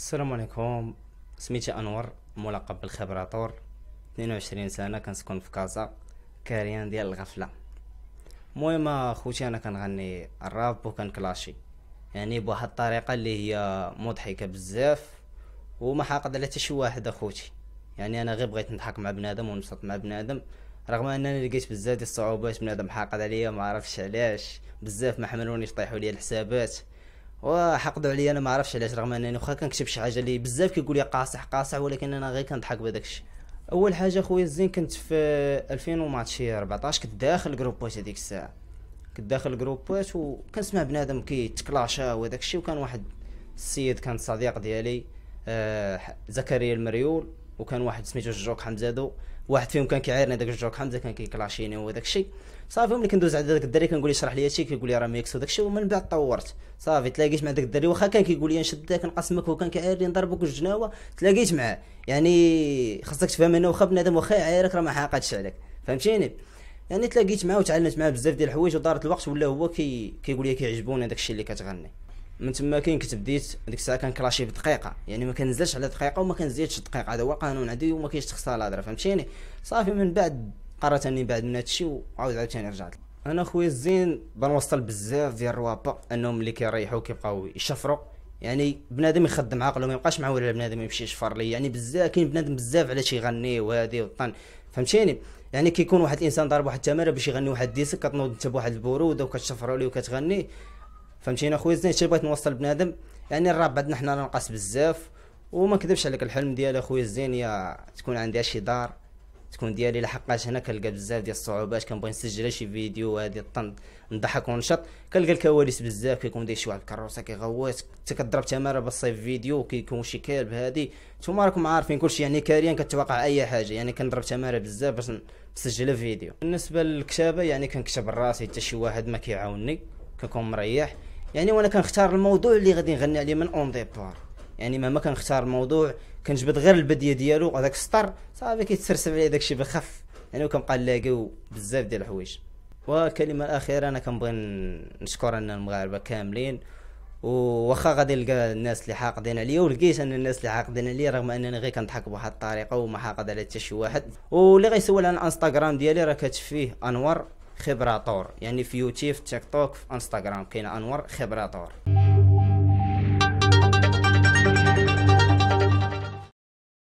السلام عليكم سميتي انور ملقب بالخبراتور 22 سنه كنسكن في كازا كاريان ديال الغفله المهم اخوتي انا كنغني الراب وكنكلاشي يعني بواحد الطريقه اللي هي مضحكه بزاف وما حاقد على حتى شي واحد اخوتي يعني انا غير بغيت نضحك مع بنادم ونبسط مع بنادم رغم انني لقيت بزاف ديال الصعوبات بنادم حاقد عليا ما عرفتش علاش بزاف ما حملونيش طيحوا لي الحسابات وحقدوا عليا انا ما عرفتش علاش رغم انني واخا كنكتب شي حاجه اللي بزاف كيقول لي قاصح قاصح ولكن انا غير كنضحك بهذاك الشيء اول حاجه خويا الزين كنت في 2014 كنت داخل الجروبات هذيك الساعه كنت داخل جروبات وكنسمع بنادم كيتكلاشا وداك الشيء وكان واحد السيد كان صديق ديالي آه زكريا المريول وكان واحد سميتو جوك حمزه واحد فيهم كان كيعايرني داك جوك حمزه كان كيكلاشيني هو الشيء صافي ملي كندوز على داك الدري كنقول ليه شرح لي هادشي كيقول لي راه ميكس وداك الشيء ومن بعد طورت صافي تلاقيت مع داك الدري واخا كان كيقول لي نشدك نقسمك وكان كيعايرني نضربك الجناوه تلاقيت معاه يعني خاصك تفهم انه واخا بنادم واخا يعايرك راه ما حاقدش عليك فهمتيني يعني تلاقيت معاه وتعلمت معاه بزاف ديال الحوايج ودارت الوقت ولا هو كي كيقول لي كيعجبوني داك الشيء اللي كتغني من تما كاين كنت بديت ديك الساعه كنكلاشي بدقيقه يعني ما كنزلش على دقيقه وما كنزيدش دقيقه هذا هو قانون عندي وما كاينش تخسر الهضره فهمتيني صافي من بعد قررت اني بعد من هادشي وعاود عاوتاني رجعت انا خويا الزين بنوصل بزاف ديال الروابا انهم اللي كيريحوا كيبقاو يشفروا يعني بنادم يخدم عقله ما يبقاش معول على بنادم يمشي يشفر لي يعني بزاف كاين بنادم بزاف علاش يغني وهادي وطن فهمتيني يعني كيكون واحد الانسان ضارب واحد التماره باش يغني واحد الديسك كتنوض انت بواحد البروده وكتشفروا ليه وكتغني فهمتينا اخويا زين حتى بغيت نوصل بنادم يعني الراب عندنا حنا راه نقاس بزاف وما نكذبش عليك الحلم ديالي اخويا الزين يا تكون عندي شي دار تكون ديالي لحقاش هنا كنلقى بزاف ديال الصعوبات كنبغي نسجل شي فيديو هادي الطن نضحك ونشط كنلقى الكواليس بزاف كيكون داير شي واحد الكروسه كيغوت حتى كضرب تماره باش تصيف فيديو كيكون شي كلب هادي نتوما راكم عارفين كلشي يعني كاريا كتوقع اي حاجه يعني كنضرب تماره بزاف باش نسجل فيديو بالنسبه للكتابه يعني كنكتب راسي حتى شي واحد ما كيعاونني كنكون مريح يعني وانا كنختار الموضوع اللي غادي نغني عليه من اون ديبار يعني مهما كنختار الموضوع كنجبد غير البديه ديالو هذاك السطر صافي كيتسرسب عليه داكشي بخف يعني وكنبقى نلاقيو بزاف ديال الحوايج والكلمه الاخيره انا كنبغي نشكر ان المغاربه كاملين وخا غادي نلقى الناس اللي حاقدين عليا ولقيت ان الناس اللي حاقدين عليا رغم انني غير كنضحك بواحد الطريقه وما حاقد على حتى شي واحد واللي غيسول على الانستغرام ديالي راه كتفيه انور خبراتور يعني في يوتيوب تيك توك في انستغرام كاين انور خبراتور